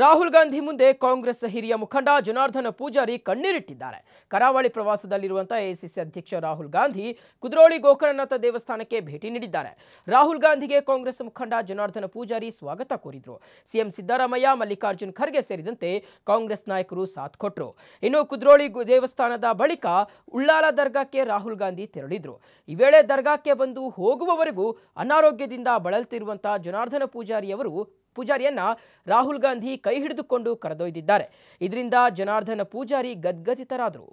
ರಾಹುಲ್ ಗಾಂಧಿ ಮುಂದೆ ಕಾಂಗ್ರೆಸ್ ಹಿರಿಯ ಮುಖಂಡ ಜನಾರ್ದನ ಪೂಜಾರಿ ಕಣ್ಣೀರಿಟ್ಟಿದ್ದಾರೆ ಕರಾವಳಿ ಪ್ರವಾಸದಲ್ಲಿರುವಂತಹ ಎಸಿಸಿ ಅಧ್ಯಕ್ಷ ರಾಹುಲ್ ಗಾಂಧಿ ಕುದ್ರೋಳಿ ಗೋಕರ್ಣನಾಥ ದೇವಸ್ಥಾನಕ್ಕೆ ಭೇಟಿ ನೀಡಿದ್ದಾರೆ ರಾಹುಲ್ ಗಾಂಧಿಗೆ ಕಾಂಗ್ರೆಸ್ ಮುಖಂಡ ಜನಾರ್ದನ ಪೂಜಾರಿ ಸ್ವಾಗತ ಕೋರಿದ್ರು ಸಿಎಂ ಸಿದ್ದರಾಮಯ್ಯ ಮಲ್ಲಿಕಾರ್ಜುನ್ ಖರ್ಗೆ ಸೇರಿದಂತೆ ಕಾಂಗ್ರೆಸ್ ನಾಯಕರು ಸಾಥ್ ಕೊಟ್ಟರು ಇನ್ನು ಕುದ್ರೋಳಿ ದೇವಸ್ಥಾನದ ಬಳಿಕ ಉಳ್ಳಾಲ ದರ್ಗಾಕ್ಕೆ ರಾಹುಲ್ ಗಾಂಧಿ ತೆರಳಿದ್ರು ಈ ವೇಳೆ ದರ್ಗಾಕ್ಕೆ ಬಂದು ಹೋಗುವವರೆಗೂ ಅನಾರೋಗ್ಯದಿಂದ ಬಳಲ್ತಿರುವಂತಹ ಜನಾರ್ದನ ಪೂಜಾರಿಯವರು ಪೂಜಾರಿಯನ್ನ ರಾಹುಲ್ ಗಾಂಧಿ ಕೈ ಹಿಡಿದುಕೊಂಡು ಕರೆದೊಯ್ದಿದ್ದಾರೆ ಇದರಿಂದ ಜನಾರ್ದನ ಪೂಜಾರಿ ಗದ್ಗದಿತರಾದರು